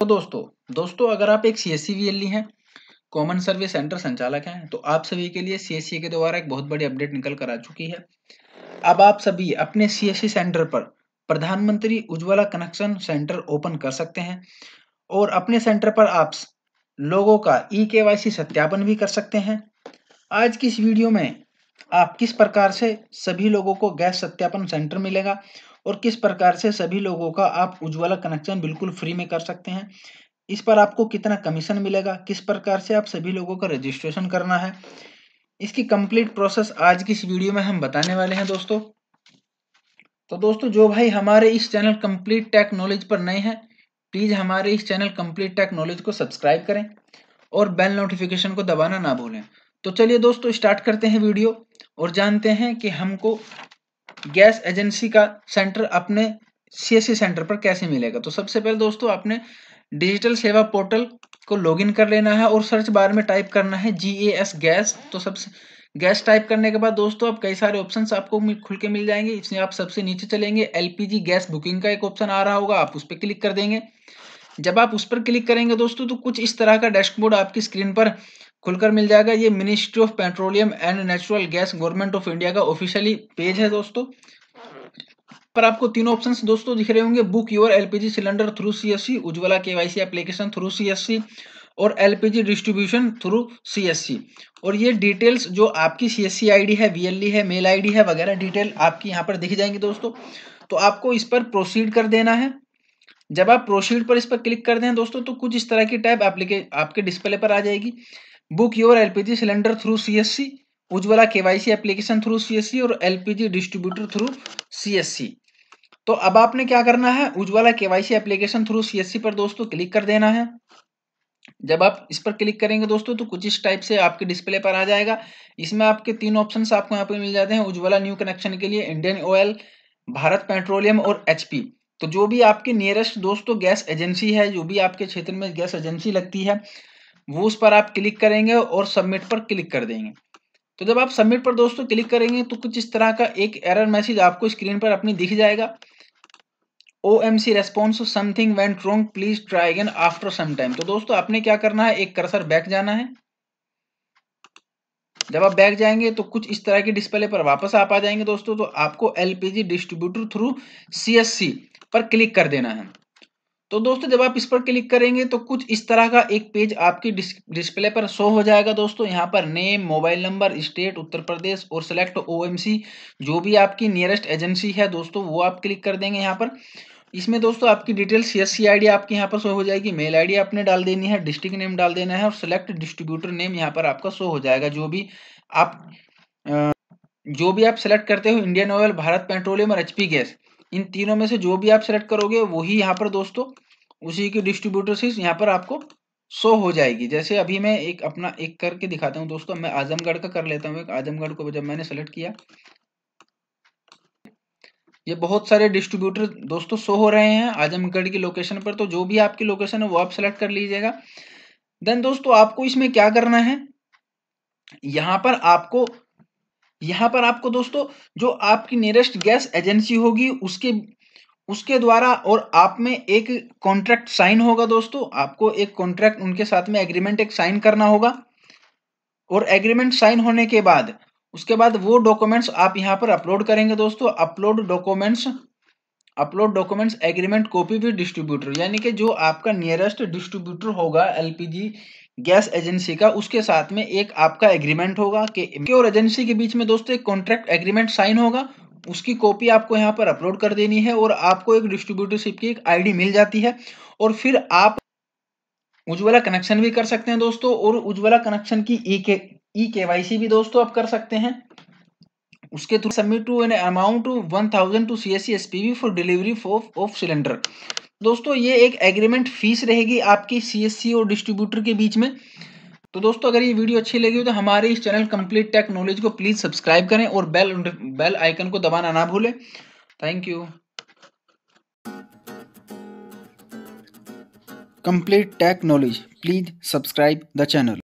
तो दोस्तों दोस्तों अगर आप एक सी एस e हैं कॉमन सर्विस सेंटर संचालक हैं तो आप सभी के लिए सी के द्वारा एक बहुत बड़ी अपडेट निकल कर आ चुकी है अब आप सभी अपने सी सेंटर पर प्रधानमंत्री उज्ज्वला कनेक्शन सेंटर ओपन कर सकते हैं और अपने सेंटर पर आप लोगों का ई e के सत्यापन भी कर सकते हैं आज की इस वीडियो में आप किस प्रकार से सभी लोगों को गैस सत्यापन सेंटर मिलेगा और किस प्रकार से सभी लोगों का आप उज्ज्वला कनेक्शन बिल्कुल फ्री में कर सकते हैं इस पर आपको कितना कमीशन मिलेगा किस प्रकार से आप सभी लोगों का रजिस्ट्रेशन करना है इसकी कंप्लीट प्रोसेस आज की इस वीडियो में हम बताने वाले हैं दोस्तों तो दोस्तों जो भाई हमारे इस चैनल कंप्लीट टेक नॉलेज पर नए हैं प्लीज़ हमारे इस चैनल कंप्लीट टेक नॉलेज को सब्सक्राइब करें और बेल नोटिफिकेशन को दबाना ना भूलें तो चलिए दोस्तों स्टार्ट करते हैं वीडियो और जानते हैं कि हमको गैस एजेंसी का सेंटर अपने सीएससी सेंटर पर कैसे मिलेगा तो सबसे पहले दोस्तों आपने डिजिटल सेवा पोर्टल को लॉगिन कर लेना है और सर्च बार में टाइप करना है जी ए एस गैस तो सबसे गैस टाइप करने के बाद दोस्तों आप कई सारे ऑप्शंस आपको खुल के मिल जाएंगे इसमें आप सबसे नीचे चलेंगे एलपीजी गैस बुकिंग का एक ऑप्शन आ रहा होगा आप उस पर क्लिक कर देंगे जब आप उस पर क्लिक करेंगे दोस्तों तो कुछ इस तरह का डैशबोर्ड आपकी स्क्रीन पर खुलकर मिल जाएगा ये ministry of petroleum and natural gas government of India का ऑफिशियली पेज है दोस्तों पर आपको तीन ऑप्शंस दोस्तों दिख रहे होंगे book your LPG cylinder through CSC Ujjwala KYC application through CSC और एलपीजी डिस्ट्रीब्यूशन थ्रू सीएससी और ये डिटेल्स जो आपकी सीएससी आईडी है वीएलई है मेल आईडी है वगैरह डिटेल आपकी यहाँ पर दिख जाएंगी दोस्तों तो आपको इस पर प्रोसीड कर देना है जब आप प्रोसीड पर इस पर क्लिक कर दें दोस्तों तो कुछ इस तरह की टैब आपके डिस्प्ले पर आ जाएगी book your LPG cylinder through CSC Ujjwala KYC application through CSC और एलपीजी डिस्ट्रीब्यूटर थ्रू सीएससी तो अब आपने क्या करना है Ujjwala KYC application through CSC पर दोस्तों क्लिक कर देना है जब आप इस पर क्लिक करेंगे दोस्तों तो कुछ इस टाइप से आपके डिस्प्ले पर आ जाएगा इसमें आपके तीन ऑप्शन आपको यहाँ पर मिल जाते हैं उज्ज्वला न्यू कनेक्शन के लिए इंडियन ऑयल भारत पेट्रोलियम और एच तो जो भी आपके नियरेस्ट दोस्तों गैस एजेंसी है जो भी आपके क्षेत्र में गैस एजेंसी लगती है वो उस पर आप क्लिक करेंगे और सबमिट पर क्लिक कर देंगे तो जब आप सबमिट पर दोस्तों क्लिक करेंगे तो कुछ इस तरह का एक एरर मैसेज आपको स्क्रीन पर अपनी दिख जाएगा O M C response something went wrong please try again after some time तो दोस्तों आपने क्या करना है एक कर्सर बैक जाना है जब आप बैक जाएंगे तो कुछ इस तरह की डिस्प्ले पर वापस आप आ जाएंगे दोस्तों तो आपको एलपीजी डिस्ट्रीब्यूटर थ्रू सीएससी पर क्लिक कर देना है तो दोस्तों जब आप इस पर क्लिक करेंगे तो कुछ इस तरह का एक पेज आपकी डिस्प्ले पर शो हो जाएगा दोस्तों यहाँ पर name mobile number state Uttar Pradesh और सेलेक्ट ओएमसी जो भी आपकी नियरेस्ट एजेंसी है दोस्तों वो आप क्लिक कर देंगे यहाँ पर इसमें दोस्तों आपकी डिटेल सी एस सी आई आपके यहाँ पर शो हो जाएगी मेल आई आपने डाल देनी है डिस्ट्रिक्ट नेम डाल देना है और सेलेक्ट डिस्ट्रीब्यूटर नेम यहाँ पर आपका शो हो जाएगा जो भी आप जो भी आप सेलेक्ट करते हो इंडियन ऑयल भारत पेट्रोलियम और एचपी गैस इन तीनों में से जो भी आप सेलेक्ट करोगे वही यहाँ पर दोस्तों उसी की डिस्ट्रीब्यूटर सीज यहाँ पर आपको शो हो जाएगी जैसे अभी मैं एक अपना एक करके दिखाता हूँ दोस्तों मैं आजमगढ़ का कर लेता हूँ आजमगढ़ को जब मैंने सेलेक्ट किया ये बहुत सारे डिस्ट्रीब्यूटर दोस्तों शो हो रहे हैं आजमगढ़ की लोकेशन पर तो जो भी आपकी लोकेशन है वो आप सेलेक्ट कर लीजिएगा देन दोस्तों आपको इसमें क्या करना है यहाँ पर आपको यहाँ पर आपको दोस्तों जो आपकी नियरेस्ट गैस एजेंसी होगी उसके उसके द्वारा और आप में एक कॉन्ट्रैक्ट साइन होगा दोस्तों आपको एक कॉन्ट्रैक्ट उनके साथ में एग्रीमेंट एक साइन करना होगा और एग्रीमेंट साइन होने के बाद उसके बाद वो डॉक्यूमेंट्स आप यहाँ पर अपलोड करेंगे दोस्तों upload documents upload documents agreement copy with distributor यानी कि जो आपका नियरेस्ट डिस्ट्रीब्यूटर होगा एलपीजी गैस एजेंसी का उसके साथ में एक आपका एग्रीमेंट होगा कि और एजेंसी के बीच में दोस्तों एक कॉन्ट्रैक्ट एग्रीमेंट साइन होगा उसकी कॉपी आपको यहाँ पर अपलोड कर देनी है और आपको एक डिस्ट्रीब्यूटरशिप की एक आईडी मिल जाती है और फिर आप उज्ज्वला कनेक्शन भी कर सकते हैं दोस्तों और उज्ज्वला कनेक्शन की ई के ई भी दोस्तों आप कर सकते हैं उसके through submit to an amount to one thousand to C S C S P V for delivery of cylinder दोस्तों ये एक एग्रीमेंट फीस रहेगी आपकी सी एस सी और डिस्ट्रीब्यूटर के बीच में तो दोस्तों अगर ये वीडियो अच्छी लगी हो तो हमारे इस चैनल कंप्लीट टेक्नोलॉजी को प्लीज़ सब्सक्राइब करें और बेल बेल आइकन को दबाना ना भूलें thank you complete tech knowledge please subscribe the channel